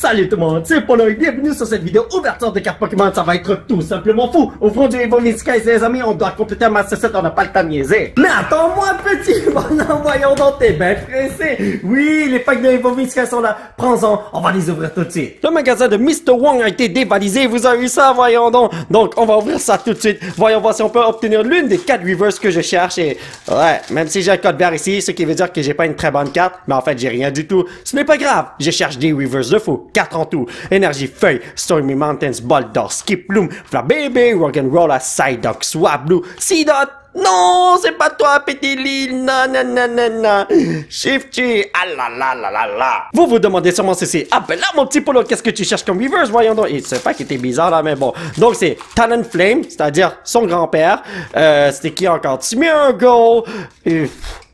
Salut tout le monde, c'est Polo et bienvenue sur cette vidéo ouverture de cartes Pokémon, ça va être tout simplement fou. Au fond du Evo et les amis, on doit compléter un Master on n'a pas le temps de niaiser. Mais attends-moi petit, en voyons donc, t'es bien pressé. Oui, les packs de Evo sont là, prends-en, on va les ouvrir tout de suite. Le magasin de Mr. Wong a été dévalisé, vous avez vu ça, voyons donc. Donc, on va ouvrir ça tout de suite, voyons voir si on peut obtenir l'une des 4 Rivers que je cherche et... Ouais, même si j'ai un code vert ici, ce qui veut dire que j'ai pas une très bonne carte, mais en fait j'ai rien du tout. Ce n'est pas grave, je cherche des reverse de fou. 4 en tout. Énergie Feuille, Stormy Mountains, Baldor, Skip Bloom, baby, Rock'n'Roll, Psyduck, Swablu, dot non, c'est pas toi, Petit Lille, non, non, non, non, non, Shifty, ah la la la la la. Vous vous demandez sûrement ceci. Ah ben là, mon petit polo, qu'est-ce que tu cherches comme reverse, voyons donc. Il sait pas qu'il était bizarre là, mais bon. Donc c'est Talonflame, c'est-à-dire son grand-père. Euh, c'était qui encore? Smeargle, et...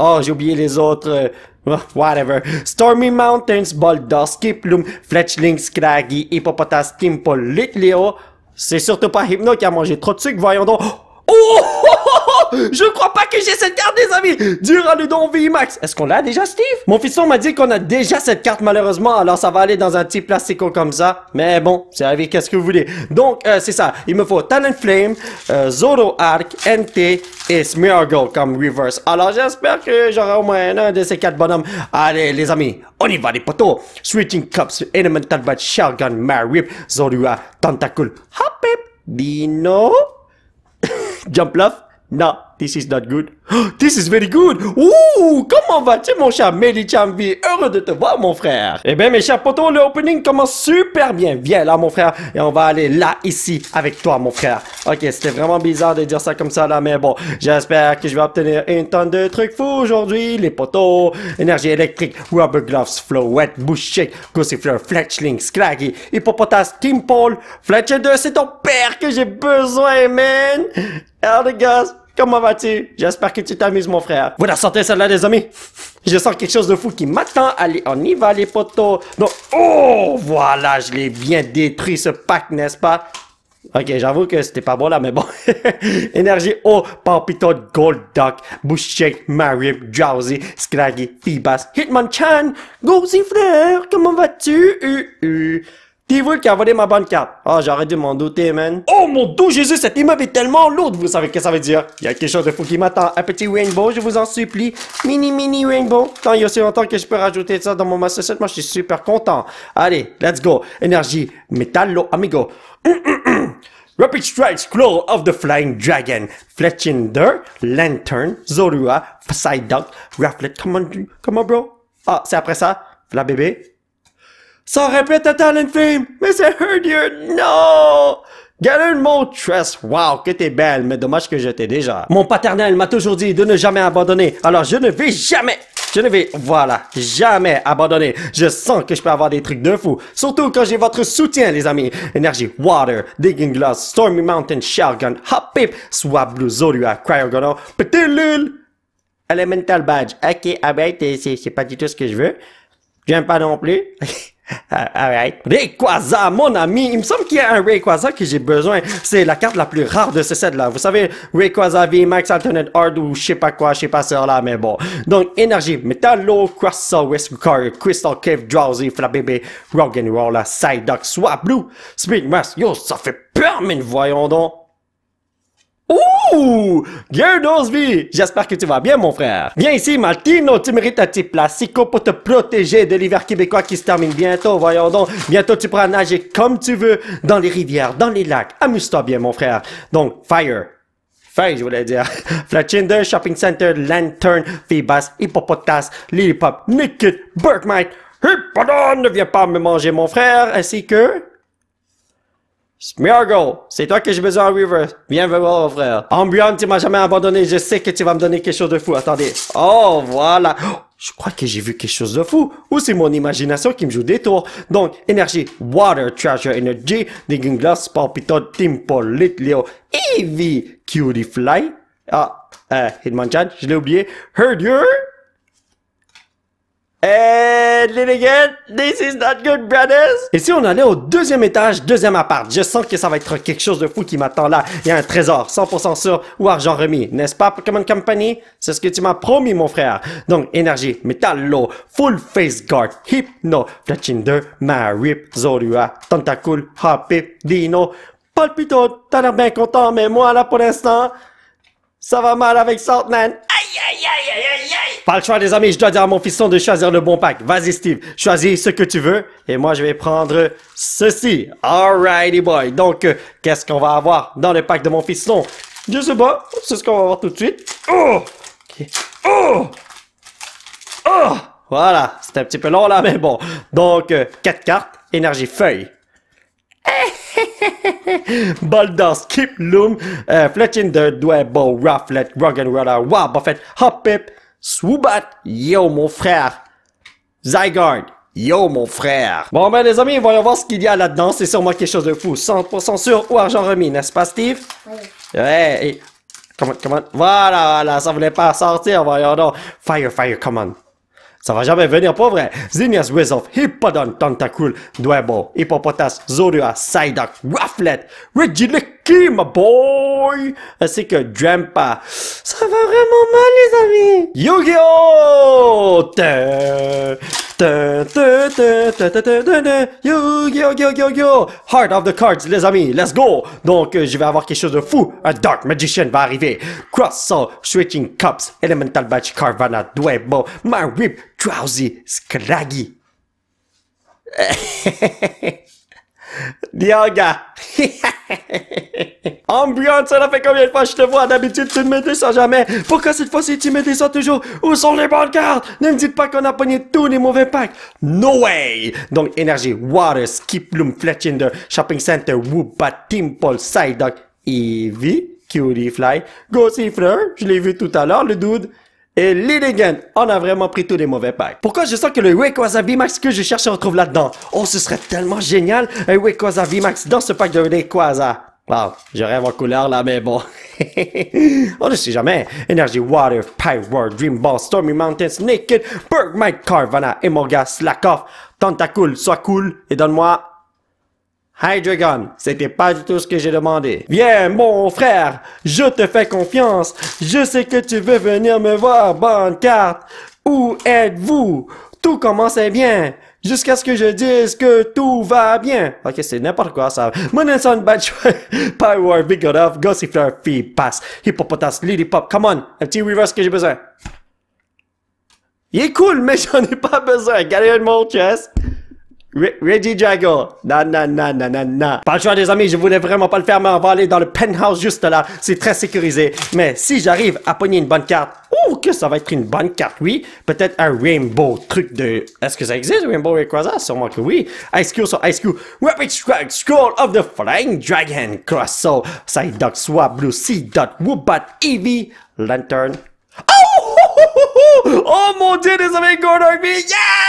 Oh, j'ai oublié les autres. Euh, whatever. Stormy Mountains, Baldur, Skiploom, Fletchling, Scraggy, Hippopotas, Kimpo, Litleo. C'est surtout pas Hypno qui a mangé trop de sucre, voyons donc. Oh! Je crois pas que j'ai cette carte, des amis Dur le don VIMAX Est-ce qu'on l'a déjà, Steve Mon fiston m'a dit qu'on a déjà cette carte, malheureusement, alors ça va aller dans un petit plastico comme ça. Mais bon, c'est arrivé, qu'est-ce que vous voulez Donc, euh, c'est ça. Il me faut Talonflame, euh, Zoroark, NT et Smeargle comme reverse. Alors, j'espère que j'aurai au moins un de ces quatre bonhommes. Allez, les amis, on y va, les potos Switching Cups, Elemental Bat, Shellgun, Marip, Zorua, Tentacle, Hop, Dino, Jump Love, non. this is not good. This is very good. Ouh, comment vas-tu mon cher Melichambi? Heureux de te voir mon frère. Eh bien mes chers potos, le opening commence super bien. Viens là mon frère et on va aller là ici avec toi mon frère. Ok, c'était vraiment bizarre de dire ça comme ça là, mais bon, j'espère que je vais obtenir une tonne de trucs fous aujourd'hui. Les potos, énergie électrique, rubber gloves, flow, wet, bush shake, gossifleur, fletchling, scraggy, hippopotas, team pole. Fletcher 2, c'est ton père que j'ai besoin man. Air les gars, Comment vas-tu? J'espère que tu t'amuses, mon frère. Voilà, la celle-là, les amis? Je sens quelque chose de fou qui m'attend. Allez, on y va, les potos. Donc, oh, voilà, je l'ai bien détruit, ce pack, n'est-ce pas? Ok, j'avoue que c'était pas bon là, mais bon. Énergie oh, papito, Gold Duck, shake, Mario, Drowsy, Scraggy, hitman chan, gozi, Frère, comment vas-tu? Uh, t vous qui a volé ma bonne carte. oh, ah, j'aurais dû m'en douter, man. Oh, mon doux Jésus, cet immeuble est tellement lourd. Vous savez ce que ça veut dire. Il y a quelque chose de fou qui m'attend. Un petit rainbow, je vous en supplie. Mini, mini rainbow. Tant il y a aussi longtemps que je peux rajouter ça dans mon Master set. Moi, je suis super content. Allez, let's go. Énergie, métallo, amigo. Rapid Strikes, Claw of the Flying Dragon, Fletchinder, Lantern, Zorua, Psyduck, Rafflet, comment, on bro? Ah, c'est après ça? La bébé? Ça répète à Fame, mais c'est Herdier, non! more Montress, wow, que t'es belle, mais dommage que je t'ai déjà. Mon paternel m'a toujours dit de ne jamais abandonner, alors je ne vais jamais je ne vais, voilà, jamais abandonner. Je sens que je peux avoir des trucs de fou. Surtout quand j'ai votre soutien, les amis. Énergie Water, Digging Glass, Stormy Mountain, Shotgun, Hop Pip, Swab Blue, Zolua, Cryogono, lul. Elemental Badge. Ok, ah ben, c'est pas du tout ce que je veux. J'aime pas non plus. Ah, Alright. Rayquaza, mon ami! Il me semble qu'il y a un Rayquaza que j'ai besoin. C'est la carte la plus rare de ce set-là. Vous savez, Rayquaza V-Max Alternate Hard ou je sais pas quoi, je sais pas ça là, mais bon. Donc, énergie, Metallo, Crystal, Card, Crystal Cave, Drowsy, Flabébé, Roller, Psyduck, Swablu, Speed Mask. Yo, ça fait peur, mais voyons donc. Ouh! Gary vie, J'espère que tu vas bien, mon frère. Viens ici, Martino, tu mérites un petit plastico pour te protéger de l'hiver québécois qui se termine bientôt, voyons donc. Bientôt, tu pourras nager comme tu veux dans les rivières, dans les lacs. Amuse-toi bien, mon frère. Donc, fire. Fire, je voulais dire. Fletchinder, Shopping Center, Lantern, Phoebus, Hippopotas, Lillipop, Naked, Bergmite, Hippodon, ne viens pas me manger, mon frère, ainsi que... Smeargle, c'est toi que j'ai besoin, River. Viens frère. Ambion, tu m'as jamais abandonné. Je sais que tu vas me donner quelque chose de fou. Attendez. Oh, voilà. je crois que j'ai vu quelque chose de fou. Ou c'est mon imagination qui me joue des tours. Donc, énergie, water, treasure, energy, digging glass, palpitant, Little Leo, Eevee, cutie fly. Ah, euh, je l'ai oublié. Herdier. Et... Eh, et si on allait au deuxième étage, deuxième appart, je sens que ça va être quelque chose de fou qui m'attend là. Il y a un trésor, 100% sûr ou argent remis, n'est-ce pas, Pokémon Company? C'est ce que tu m'as promis, mon frère. Donc, énergie, métal, full face guard, hypno, Fletchinder, Marip, Zorua, Tentacool, Hoppip, Dino, palpito, t'as l'air bien content, mais moi, là, pour l'instant, ça va mal avec Saltman. Aïe, aïe, aïe, aïe, aïe, aïe. Pas le choix, des amis. Je dois dire à mon fiston de choisir le bon pack. Vas-y, Steve. Choisis ce que tu veux. Et moi, je vais prendre ceci. Alrighty, boy. Donc, euh, qu'est-ce qu'on va avoir dans le pack de mon fiston? Je sais pas. C'est ce qu'on va voir tout de suite. Oh! Oh! Oh! Voilà. C'était un petit peu long, là, mais bon. Donc, euh, quatre cartes. Énergie feuille. Eh! Baldur, Skip Loom, euh, Fletching the Dwebo, Rufflet, Rudder, Wow, buffet Hopip Pip, Swoobat, yo mon frère, Zygarde, Yo mon frère Bon ben les amis, voyons voir ce qu'il y a là-dedans, c'est sûrement quelque chose de fou. 100% sûr ou argent remis, n'est-ce pas Steve? Oui. Ouais, et... come on! Voilà, voilà, ça voulait pas sortir, voyons donc. Fire, fire, come on. Ça va jamais venir, pas vrai? Zinnias Wizov, Hippodon, Tentacool, Dwebo, Hippopotas, Zorua, Psyduck, Rufflet, Regilecki, my boy! Ainsi que Drampa. Ça va vraiment mal, les amis! Yu-Gi-Oh! yo yo yo yo Heart of the Cards, les amis, let's go! Donc, euh, je vais avoir quelque chose de fou. Un Dark Magician va arriver. Cross saw Switching Cups, Elemental Batch, Carvana, Dwebo, Whip. Drowsy Scraggy. ...Dioga! Ambiance, ça l'a fait combien de fois je te vois? D'habitude, tu ne me ça jamais. Pourquoi cette fois-ci, tu me ça toujours? Où sont les bonnes cartes? Ne me dites pas qu'on a pogné tous les mauvais packs. No way! Donc, énergie, water, skip, fletchinder, shopping center, tim, timpole, side dog, Eevee, cutie fly, gossifleur, je l'ai vu tout à l'heure, le dude. Et Lilligan on a vraiment pris tous les mauvais packs. Pourquoi je sens que le Wake Wasabi Max que je cherche se retrouve là-dedans? Oh, ce serait tellement génial, un Wake Wasabi Max dans ce pack de Wake Wow, je rêve en couleur là, mais bon. On ne sait jamais. Energy Water, Pyro, Dream Ball, Stormy Mountains, Naked, Bergmite, Carvana, Emorga, Tanta Tentacool, sois cool et donne-moi dragon, c'était pas du tout ce que j'ai demandé. Viens, mon frère, je te fais confiance. Je sais que tu veux venir me voir, bonne carte. Où êtes-vous? Tout commençait bien. Jusqu'à ce que je dise que tout va bien. Ok, c'est n'importe quoi ça. bat Batchway, Power, Enough, Gossifleur, Fee, Pass, Hippopotas, pop. come on, un petit reverse que j'ai besoin. Il est cool, mais j'en ai pas besoin. Gardez mon chest. Ready Drago. Non, non, non, non, non, na. Pas le choix des amis, je voulais vraiment pas le faire, mais on va aller dans le penthouse juste là. C'est très sécurisé. Mais si j'arrive à pogner une bonne carte, ouh, que ça va être une bonne carte, oui. Peut-être un rainbow truc de... Est-ce que ça existe, rainbow Rayquaza? Sûrement que oui. Ice Cube sur Ice Cube. Rapid Strike Scroll of the Flying Dragon. Cross Soul. Side Dock, Swap Blue Sea Dot Woobat Eevee. Lantern. Oh! Oh, oh, oh, oh mon dieu, oh Gordon Yeah!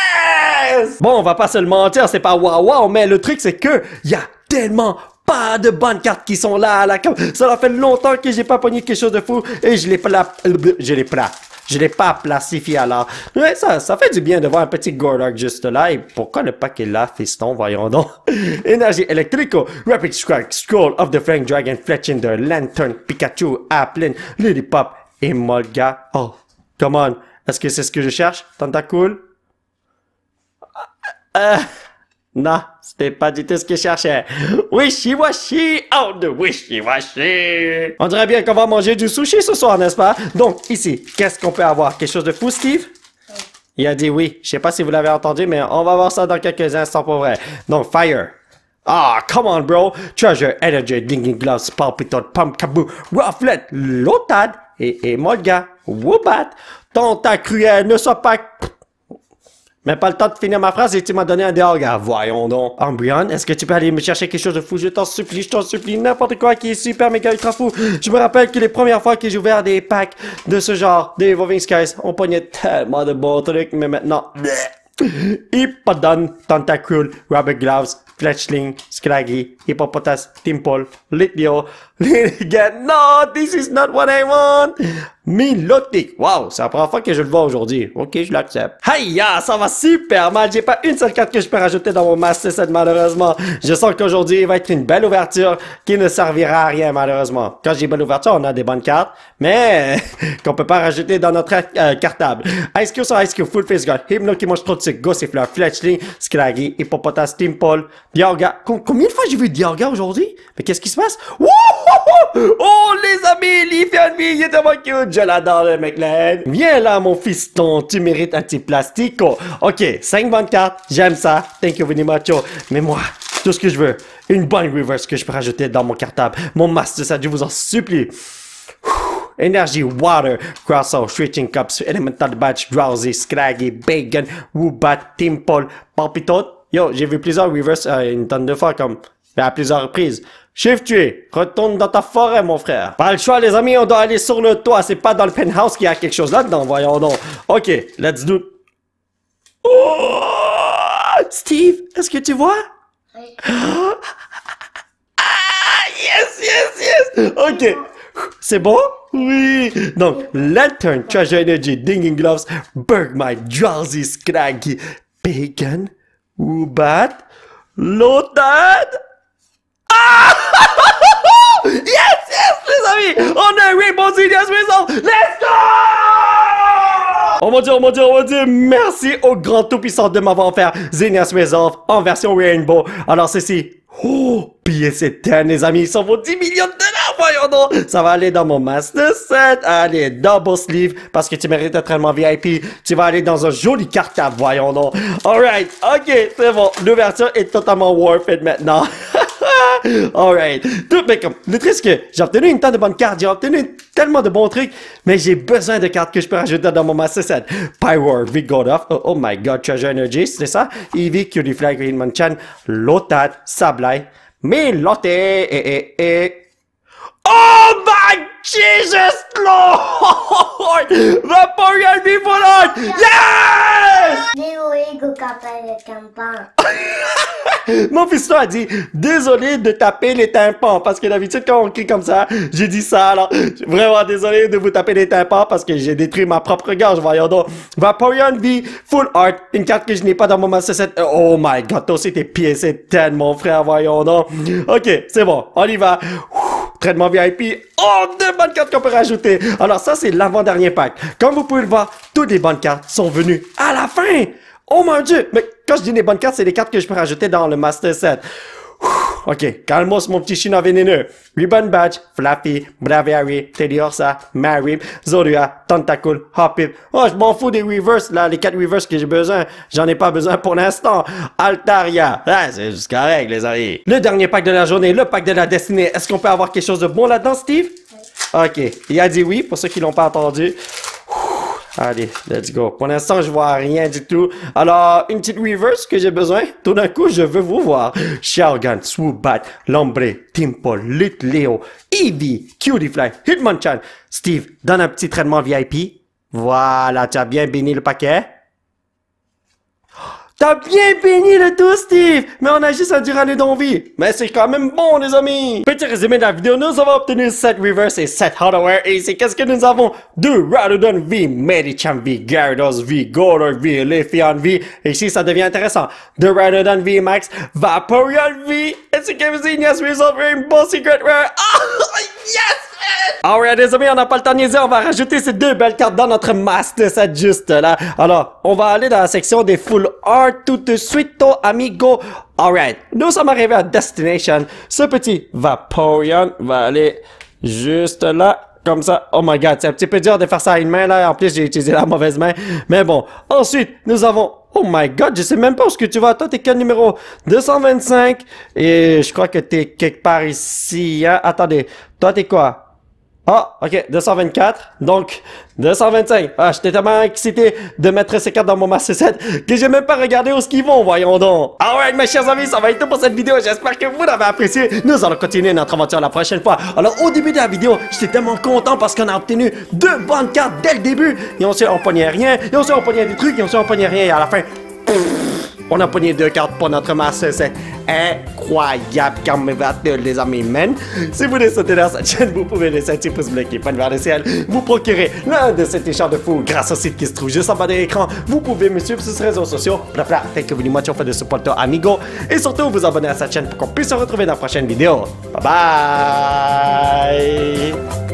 Bon, on va pas se le mentir, c'est pas waouh wow, mais le truc c'est que y a tellement pas de bonnes cartes qui sont là à la cam. Ça fait longtemps que j'ai pas pogné quelque chose de fou et je l'ai pla... Je l'ai pas. Je l'ai pas plastifié alors. Mais ça, ça fait du bien de voir un petit Gourdark juste là. Et pourquoi le paquet là, fiston, voyons donc. Énergie électrique Rapid Strike, Scroll of the Frank Dragon, the Lantern, Pikachu, Applin, Lillipop et Molga. Oh, come on. Est-ce que c'est ce que je cherche? Tentacool euh, non, c'était pas du tout ce qu'il cherchait. cherchais. Wishy washy, oh de wishy washy. On dirait bien qu'on va manger du sushi ce soir, n'est-ce pas? Donc ici, qu'est-ce qu'on peut avoir? Quelque chose de fou, Steve? Il a dit oui. Je sais pas si vous l'avez entendu, mais on va voir ça dans quelques instants pour vrai. Donc, fire. Ah, come on, bro. Treasure, energy, dinging gloves, palpitant, pump, kaboo, rufflet, lotad, et, et Molga, woobat. Tant ta cruelle ne soit pas mais pas le temps de finir ma phrase et tu m'as donné un dehors, Voyons donc. Ambrion, est-ce que tu peux aller me chercher quelque chose de fou? Je t'en supplie, je t'en supplie, n'importe quoi qui est super méga ultra fou. Je me rappelle que les premières fois que j'ai ouvert des packs de ce genre, des Evolving Skies, on pognait tellement de bons trucs, mais maintenant... Hippodon, Tentacule, Rubber Gloves, Fletchling, Scraggy, Hippopotas, Timpol, Litbio, Lilligan. No, this is not what I want! Milotic. Wow, c'est la première fois que je le vois aujourd'hui. Ok, je l'accepte. Hiya, ça va super mal. J'ai pas une seule carte que je peux rajouter dans mon Master 7 malheureusement. Je sens qu'aujourd'hui, il va être une belle ouverture qui ne servira à rien malheureusement. Quand j'ai belle ouverture, on a des bonnes cartes, mais qu'on peut pas rajouter dans notre euh, cartable. Ice Cube sur Ice Cube, Full Face God, Hypno qui mange trop de sucre, Gossifleur, Fletchling, Scraggy, Hippopotas, Timpole, Dioga, Kung Combien de fois j'ai vu Diarga aujourd'hui Mais qu'est-ce qui se passe Oh les amis, l'Ifernmi, il est tellement cute, je l'adore le McLean. Viens là mon fiston, tu mérites un petit plastique. Ok, 5 bonnes cartes, j'aime ça. Thank you very much. Mais moi, tout ce que je veux, une bonne reverse que je peux rajouter dans mon cartable. Mon master, ça, je vous en supplie. Energy, Water, crossover, Switching Cups, Elemental Batch, Drowsy, Scraggy, Bacon, Woobat, Timpole, pompito, Yo, j'ai vu plusieurs revers euh, une tonne de fois comme à plusieurs reprises. tu tué, retourne dans ta forêt, mon frère. Pas le choix, les amis, on doit aller sur le toit. C'est pas dans le penthouse qu'il y a quelque chose là-dedans, voyons donc. Ok, let's do. Oh! Steve, est-ce que tu vois? Oui. Ah, yes, yes, yes! Ok, c'est bon? Oui! Donc, Lantern, Treasure Energy, Dinging Gloves, burg my Drowsy, Scraggy, Bacon, ou bat Ah! yes, yes, les amis! On a Rainbow yes, Resolve Let's go! Oh mon dieu, on mon dieu, on va dire merci au grand tout-puissant de m'avoir offert Zenias Resolve en version Rainbow. Alors, ceci, oh, ps et les amis, ils sont 10 millions de dollars! voyons donc, ça va aller dans mon master set, allez, double sleeve, parce que tu mérites un traitement VIP, tu vas aller dans un joli cartable, voyons donc. Alright, ok, c'est bon, l'ouverture est totalement worth it maintenant. Alright. Tout, mais comme, le truc, que j'ai obtenu une tonne de bonnes cartes, j'ai obtenu tellement de bons trucs, mais j'ai besoin de cartes que je peux rajouter dans mon Master Set. Pyro, Vigodoff, oh, oh my god, Treasure Energy, c'est ça? Eevee, Cutie Flag, Green Manchan, Lotat, Sablai, Milote, et, eh, et, eh, et, eh. Oh my Jesus Lord! Vaporeon v Yes! art Mon fils a dit désolé de taper les tympans parce que d'habitude quand on crie comme ça, j'ai dit ça alors vraiment désolé de vous taper les tympans parce que j'ai détruit ma propre gorge voyons donc. Vaporeon V Full Art, une carte que je n'ai pas dans mon Master Oh my god, C'était aussi t'es piécé tellement frère voyons donc. Ok, c'est bon, on y va mon VIP, oh, deux bonnes cartes qu'on peut rajouter. Alors ça, c'est l'avant-dernier pack. Comme vous pouvez le voir, toutes les bonnes cartes sont venues à la fin. Oh mon dieu, mais quand je dis les bonnes cartes, c'est les cartes que je peux rajouter dans le Master Set. OK, calmos, mon petit chinois vénéneux. Ribbon Badge, Flappy, Braviary, Orsa, Marib, Zorua, Tentacool, Hoppip. Oh, je m'en fous des reverse, là, les quatre reverse que j'ai besoin. J'en ai pas besoin pour l'instant. Altaria. Ah, c'est jusqu'à règle, les amis. Le dernier pack de la journée, le pack de la destinée. Est-ce qu'on peut avoir quelque chose de bon là-dedans, Steve? OK. Il a dit oui, pour ceux qui l'ont pas entendu. Allez, let's go. Pour l'instant, je vois rien du tout. Alors, une petite reverse que j'ai besoin. Tout d'un coup, je veux vous voir. swoop, Swoobat, Lombre, Timpo, Lut, Leo, Eevee, Cutiefly, Hitmonchan, Steve, donne un petit traitement VIP. Voilà, tu as bien béni le paquet. T'as bien béni le tout, Steve! Mais on a juste un durer les Mais c'est quand même bon, les amis! Petit résumé de la vidéo, nous avons obtenu 7 Reverse et 7 Hardware, et c'est qu'est-ce que nous avons? 2 Radodon V, Medicham V, Gyarados V, Golor V, Lefion V, et ici ça devient intéressant. The Radodon V Max, Vaporeon V, et c'est que vous Result Rainbow Secret Rare, ah, oh, yes! Alright ah les amis, on n'a pas le temps de niaiser, on va rajouter ces deux belles cartes dans notre masque de cette juste là. Alors, on va aller dans la section des full art tout de suite, amigo. Alright, nous sommes arrivés à Destination. Ce petit Vaporeon va aller juste là. Comme ça, oh my god, c'est un petit peu dur de faire ça à une main là, en plus j'ai utilisé la mauvaise main. Mais bon, ensuite, nous avons Oh my god, je sais même pas où ce que tu vas. Toi, t'es quel numéro 225 et je crois que t'es quelque part ici. Hein. Attendez, toi t'es quoi ah, ok, 224, donc 225. Ah, j'étais tellement excité de mettre ces cartes dans mon Master 7 que j'ai même pas regardé où ce qu'ils vont, voyons donc. ouais, mes chers amis, ça va être tout pour cette vidéo. J'espère que vous l'avez apprécié. Nous allons continuer notre aventure la prochaine fois. Alors, au début de la vidéo, j'étais tellement content parce qu'on a obtenu deux bonnes cartes dès le début. Et on s'est pognait rien, et on s'est empoigné des trucs, et on s'est empoigné rien, et à la fin... On a pogné deux cartes pour notre masse, C'est incroyable comme les amis, men. Si vous voulez sauter dans cette chaîne, vous pouvez laisser un petit pouce bleu qui pointe vers le ciel. Vous procurer l'un de ces t de fou grâce au site qui se trouve juste en bas de l'écran. Vous pouvez me suivre sur les réseaux sociaux. Pla-pla, thank que vous dites on fait de support amigo. Et surtout, vous abonner à cette chaîne pour qu'on puisse se retrouver dans la prochaine vidéo. Bye bye!